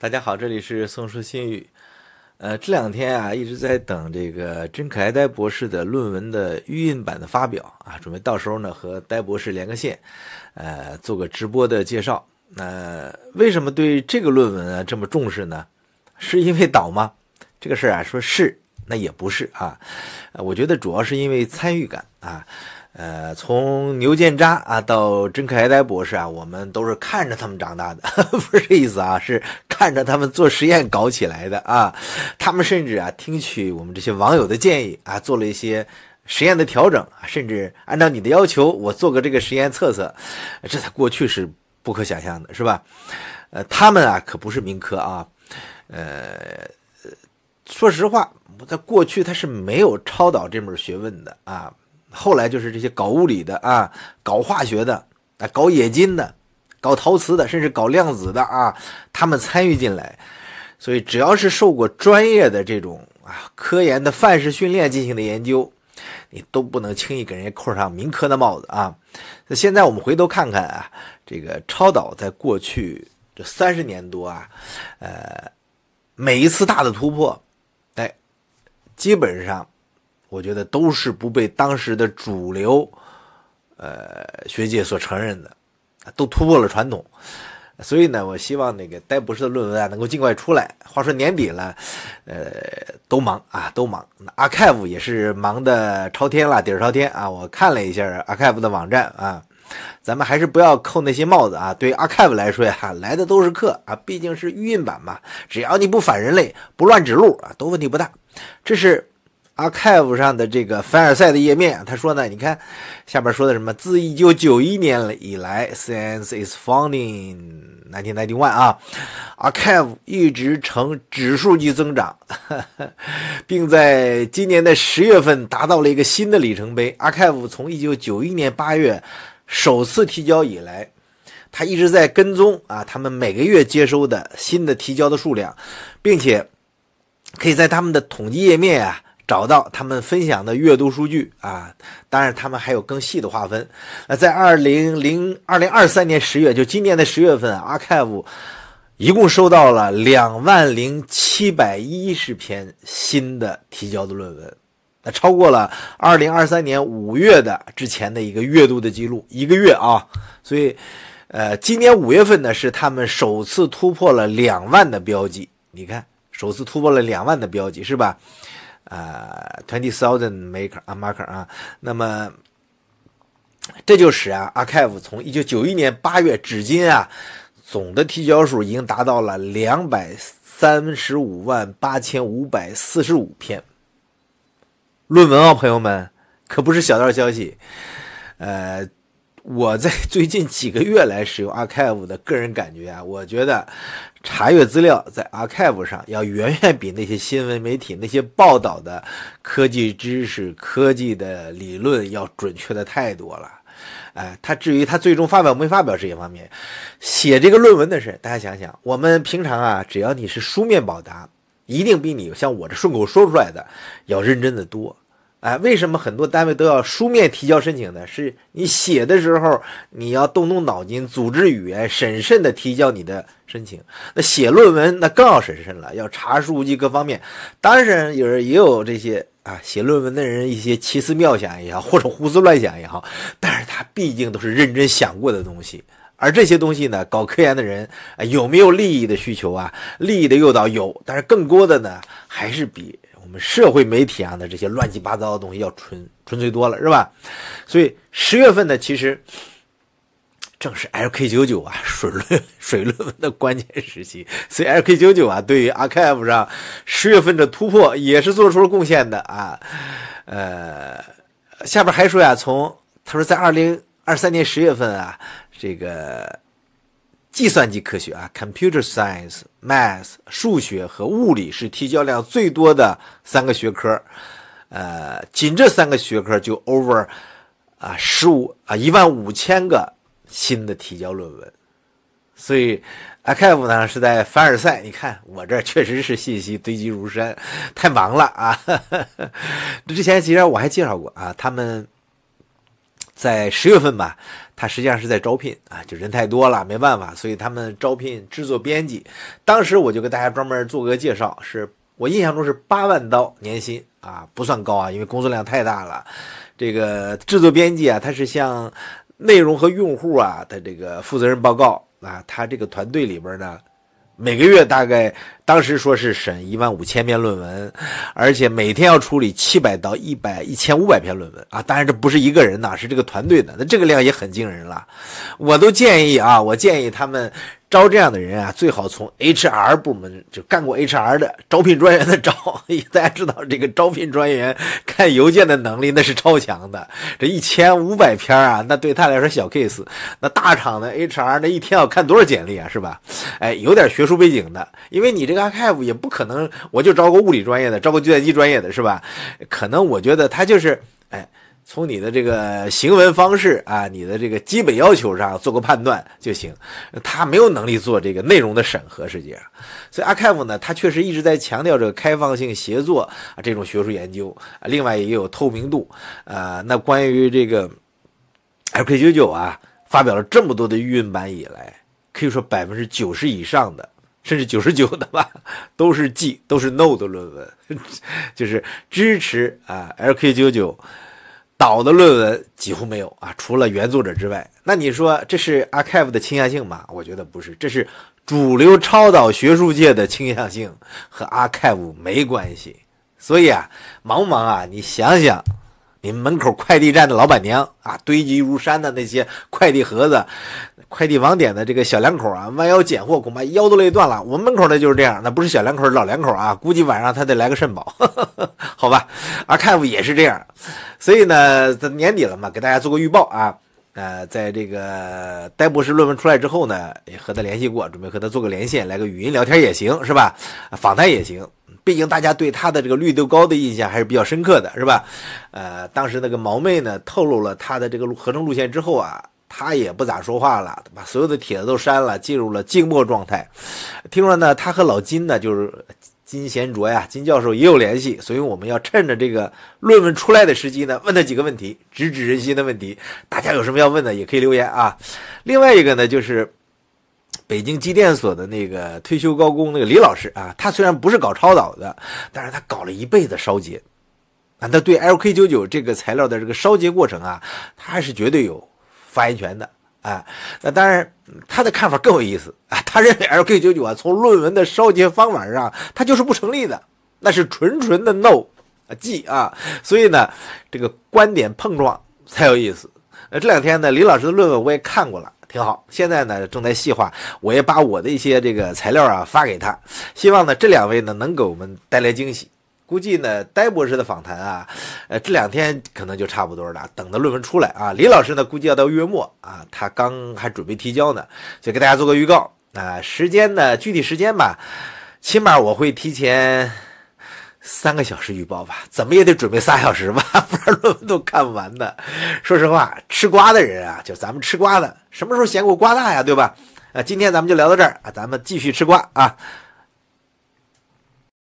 大家好，这里是松树新语。呃，这两天啊，一直在等这个真可爱呆博士的论文的预印版的发表啊，准备到时候呢和呆博士连个线，呃，做个直播的介绍。那为什么对这个论文啊这么重视呢？是因为倒吗？这个事儿啊，说是那也不是啊，我觉得主要是因为参与感啊。呃，从牛建渣啊到真可爱呆博士啊，我们都是看着他们长大的，不是这意思啊，是看着他们做实验搞起来的啊。他们甚至啊，听取我们这些网友的建议啊，做了一些实验的调整啊，甚至按照你的要求，我做个这个实验测测，这在过去是不可想象的，是吧？呃，他们啊，可不是民科啊，呃，说实话，在过去他是没有超导这门学问的啊。后来就是这些搞物理的啊，搞化学的，啊，搞冶金的，搞陶瓷的，甚至搞量子的啊，他们参与进来。所以只要是受过专业的这种啊科研的范式训练进行的研究，你都不能轻易给人家扣上民科的帽子啊。那现在我们回头看看啊，这个超导在过去这三十年多啊，呃，每一次大的突破，哎，基本上。我觉得都是不被当时的主流，呃，学界所承认的，都突破了传统，所以呢，我希望那个戴博士的论文啊，能够尽快出来。话说年底了，呃，都忙啊，都忙。那阿 r c i v 也是忙的朝天了，底儿朝天啊。我看了一下阿 r c i v 的网站啊，咱们还是不要扣那些帽子啊。对于阿 c i v 来说呀，来的都是客啊，毕竟是预印版嘛，只要你不反人类，不乱指路啊，都问题不大。这是。Archive 上的这个凡尔赛的页面，他说呢，你看下边说的什么？自一九九一年以来，since is founding nineteen ninety one 啊，Archive 一直呈指数级增长，并在今年的十月份达到了一个新的里程碑。Archive 从一九九一年八月首次提交以来，他一直在跟踪啊，他们每个月接收的新的提交的数量，并且可以在他们的统计页面啊。找到他们分享的阅读数据啊，当然他们还有更细的划分。那在二零零二零二三年十月，就今年的十月份 a r h i v 一共收到了两万零七百一十篇新的提交的论文，那超过了二零二三年五月的之前的一个月度的记录，一个月啊。所以，呃，今年五月份呢是他们首次突破了两万的标记。你看，首次突破了两万的标记，是吧？呃，twenty thousand maker 啊，marker 啊，那么这就使啊，archive 从一九九一年八月至今啊，总的提交数已经达到了两百三十五万八千五百四十五篇论文啊，朋友们，可不是小道消息，呃。我在最近几个月来使用 Archive 的个人感觉啊，我觉得查阅资料在 Archive 上要远远比那些新闻媒体那些报道的科技知识、科技的理论要准确的太多了。哎，他至于他最终发表没发表这些方面，写这个论文的事，大家想想，我们平常啊，只要你是书面表达，一定比你像我这顺口说出来的要认真的多。哎，为什么很多单位都要书面提交申请呢？是你写的时候，你要动动脑筋，组织语言，审慎地提交你的申请。那写论文那更要审慎了，要查书籍各方面。当然，有人也有这些啊，写论文的人一些奇思妙想也好，或者胡思乱想也好，但是他毕竟都是认真想过的东西。而这些东西呢，搞科研的人有没有利益的需求啊？利益的诱导有，但是更多的呢，还是比。我们社会媒体上的这些乱七八糟的东西要纯纯粹多了，是吧？所以十月份呢，其实正是 LK 九九啊水论水论文的关键时期，所以 LK 九九啊对于 Archive 上十月份的突破也是做出了贡献的啊。呃，下边还说呀，从他说在二零二三年十月份啊，这个。计算机科学啊，computer science、math 数学和物理是提交量最多的三个学科，呃，仅这三个学科就 over，啊，十五啊一万五千个新的提交论文，所以 Acap 呢是在凡尔赛，你看我这确实是信息堆积如山，太忙了啊。这之前其实我还介绍过啊，他们。在十月份吧，他实际上是在招聘啊，就人太多了，没办法，所以他们招聘制作编辑。当时我就给大家专门做个介绍，是我印象中是八万刀年薪啊，不算高啊，因为工作量太大了。这个制作编辑啊，他是向内容和用户啊的这个负责人报告啊，他这个团队里边呢。每个月大概当时说是审一万五千篇论文，而且每天要处理七百到一百一千五百篇论文啊！当然这不是一个人呐，是这个团队的，那这个量也很惊人了。我都建议啊，我建议他们。招这样的人啊，最好从 HR 部门就干过 HR 的招聘专员的招，大家知道这个招聘专员看邮件的能力那是超强的，这一千五百篇啊，那对他来说小 case。那大厂的 HR 那一天要看多少简历啊，是吧？哎，有点学术背景的，因为你这个 I have 也不可能，我就招个物理专业的，招个计算机专业的，是吧？可能我觉得他就是，哎。从你的这个行文方式啊，你的这个基本要求上做个判断就行。他没有能力做这个内容的审核实际上，所以 a r 姆 i v 呢，他确实一直在强调这个开放性协作啊，这种学术研究。另外也有透明度。呃，那关于这个 l k 九九啊，发表了这么多的预印版以来，可以说百分之九十以上的，甚至九十九的吧，都是 “g” 都是 “no” 的论文，就是支持啊 l k 九九。导的论文几乎没有啊，除了原作者之外，那你说这是 a r h i v 的倾向性吗？我觉得不是，这是主流超导学术界的倾向性和 a r h i v 没关系。所以啊，茫茫啊，你想想。你们门口快递站的老板娘啊，堆积如山的那些快递盒子，快递网点的这个小两口啊，弯腰捡货恐怕腰都累断了。我们门口呢就是这样，那不是小两口，老两口啊，估计晚上他得来个肾宝，好吧？Archive 也是这样，所以呢，年底了嘛，给大家做个预报啊。呃，在这个戴博士论文出来之后呢，也和他联系过，准备和他做个连线，来个语音聊天也行，是吧？访谈也行。毕竟大家对他的这个绿豆糕的印象还是比较深刻的，是吧？呃，当时那个毛妹呢，透露了他的这个合成路线之后啊。他也不咋说话了，把所有的帖子都删了，进入了静默状态。听说呢，他和老金呢，就是金贤卓呀，金教授也有联系，所以我们要趁着这个论文出来的时机呢，问他几个问题，直指人心的问题。大家有什么要问的，也可以留言啊。另外一个呢，就是北京机电所的那个退休高工那个李老师啊，他虽然不是搞超导的，但是他搞了一辈子烧结，啊，他对 LK 九九这个材料的这个烧结过程啊，他还是绝对有。发言权的啊，那当然，他的看法更有意思啊。他认为 LQ 九九啊，从论文的收集方法上，他就是不成立的，那是纯纯的 no 啊记啊。所以呢，这个观点碰撞才有意思。呃，这两天呢，李老师的论文我也看过了，挺好。现在呢，正在细化，我也把我的一些这个材料啊发给他，希望呢，这两位呢能给我们带来惊喜。估计呢，戴博士的访谈啊，呃，这两天可能就差不多了。等到论文出来啊，李老师呢，估计要到月末啊，他刚还准备提交呢，就给大家做个预告啊。时间呢，具体时间吧，起码我会提前三个小时预报吧，怎么也得准备仨小时吧，不然论文都看不完的。说实话，吃瓜的人啊，就咱们吃瓜的，什么时候嫌过瓜大呀，对吧？啊，今天咱们就聊到这儿啊，咱们继续吃瓜啊。